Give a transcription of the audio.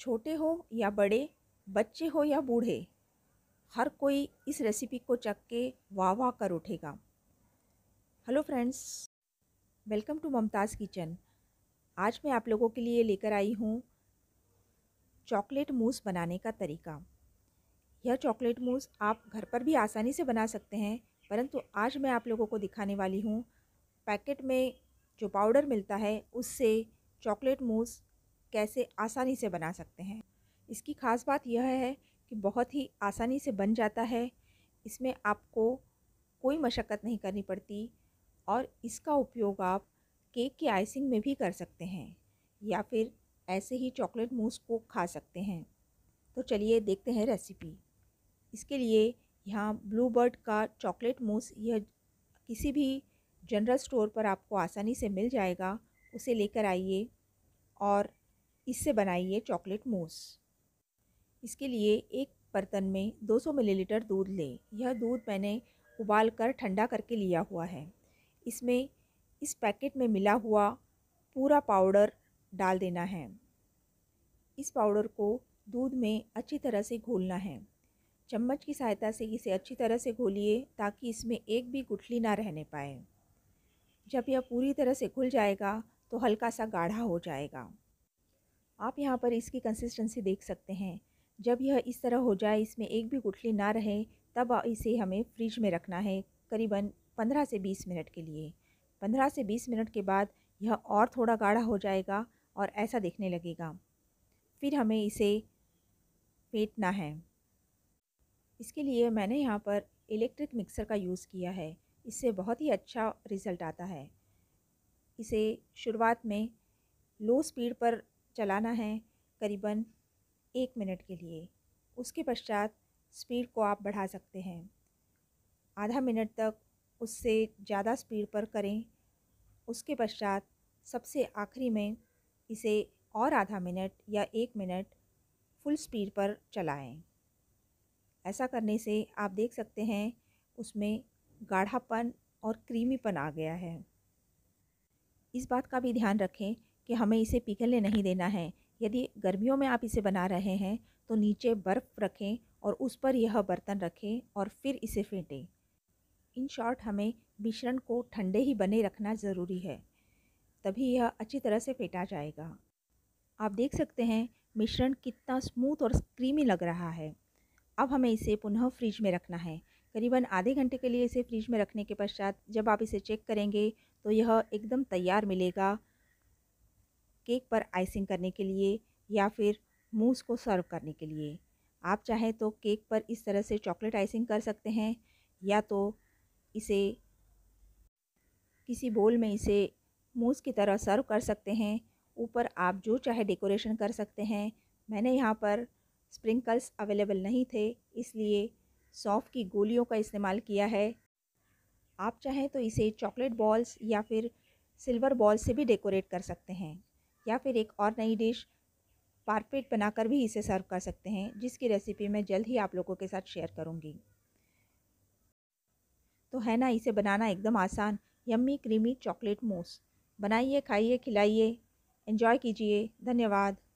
छोटे हो या बड़े बच्चे हो या बूढ़े हर कोई इस रेसिपी को चख के वाह वाह कर उठेगा hello friends welcome to Mumtaz kitchen आज मैं आप लोगों के लिए लेकर आई हूँ चॉकलेट मूस बनाने का तरीका यह चॉकलेट मूस आप घर पर भी आसानी से बना सकते हैं परंतु आज मैं आप लोगों को दिखाने वाली हूँ पैकेट में जो पाउडर मिलता है उससे चॉकलेट मूस कैसे आसानी से बना सकते हैं इसकी ख़ास बात यह है कि बहुत ही आसानी से बन जाता है इसमें आपको कोई मशक्क़त नहीं करनी पड़ती और इसका उपयोग आप केक की आइसिंग में भी कर सकते हैं या फिर ऐसे ही चॉकलेट मूस को खा सकते हैं तो चलिए देखते हैं रेसिपी इसके लिए यहाँ ब्लू बर्ड का चॉकलेट मूस यह किसी भी जनरल स्टोर पर आपको आसानी से मिल जाएगा उसे लेकर आइए और इससे बनाइए चॉकलेट मूस इसके लिए एक बर्तन में 200 मिलीलीटर दूध लें यह दूध मैंने उबाल कर ठंडा करके लिया हुआ है इसमें इस पैकेट में मिला हुआ पूरा पाउडर डाल देना है इस पाउडर को दूध में अच्छी तरह से घोलना है चम्मच की सहायता से इसे अच्छी तरह से घोलिए ताकि इसमें एक भी गुठली ना रहने पाए जब यह पूरी तरह से घुल जाएगा तो हल्का सा गाढ़ा हो जाएगा आप यहाँ पर इसकी कंसिस्टेंसी देख सकते हैं जब यह इस तरह हो जाए इसमें एक भी गुठली ना रहे तब इसे हमें फ्रिज में रखना है करीबन पंद्रह से बीस मिनट के लिए पंद्रह से बीस मिनट के बाद यह और थोड़ा गाढ़ा हो जाएगा और ऐसा दिखने लगेगा फिर हमें इसे फेंटना है इसके लिए मैंने यहाँ पर इलेक्ट्रिक मिक्सर का यूज़ किया है इससे बहुत ही अच्छा रिज़ल्ट आता है इसे शुरुआत में लो स्पीड पर चलाना है करीबन एक मिनट के लिए उसके पश्चात स्पीड को आप बढ़ा सकते हैं आधा मिनट तक उससे ज़्यादा स्पीड पर करें उसके पश्चात सबसे आखिरी में इसे और आधा मिनट या एक मिनट फुल स्पीड पर चलाएं। ऐसा करने से आप देख सकते हैं उसमें गाढ़ापन और क्रीमीपन आ गया है इस बात का भी ध्यान रखें कि हमें इसे पिघलने नहीं देना है यदि गर्मियों में आप इसे बना रहे हैं तो नीचे बर्फ़ रखें और उस पर यह बर्तन रखें और फिर इसे फेंटें इन शॉर्ट हमें मिश्रण को ठंडे ही बने रखना ज़रूरी है तभी यह अच्छी तरह से फेंटा जाएगा आप देख सकते हैं मिश्रण कितना स्मूथ और क्रीमी लग रहा है अब हमें इसे पुनः फ्रिज में रखना है करीबन आधे घंटे के लिए इसे फ्रिज में रखने के पश्चात जब आप इसे चेक करेंगे तो यह एकदम तैयार मिलेगा केक पर आइसिंग करने के लिए या फिर मूस को सर्व करने के लिए आप चाहें तो केक पर इस तरह से चॉकलेट आइसिंग कर सकते हैं या तो इसे किसी बोल में इसे मूस की तरह सर्व कर सकते हैं ऊपर आप जो चाहे डेकोरेशन कर सकते हैं मैंने यहाँ पर स्प्रिंकल्स अवेलेबल नहीं थे इसलिए सौफ़ की गोलियों का इस्तेमाल किया है आप चाहें तो इसे चॉकलेट बॉल्स या फिर सिल्वर बॉल से भी डेकोरेट कर सकते हैं या फिर एक और नई डिश पारपेट बनाकर भी इसे सर्व कर सकते हैं जिसकी रेसिपी मैं जल्द ही आप लोगों के साथ शेयर करूँगी तो है ना इसे बनाना एकदम आसान यम्मी क्रीमी चॉकलेट मूस बनाइए खाइए खिलाइए एंजॉय कीजिए धन्यवाद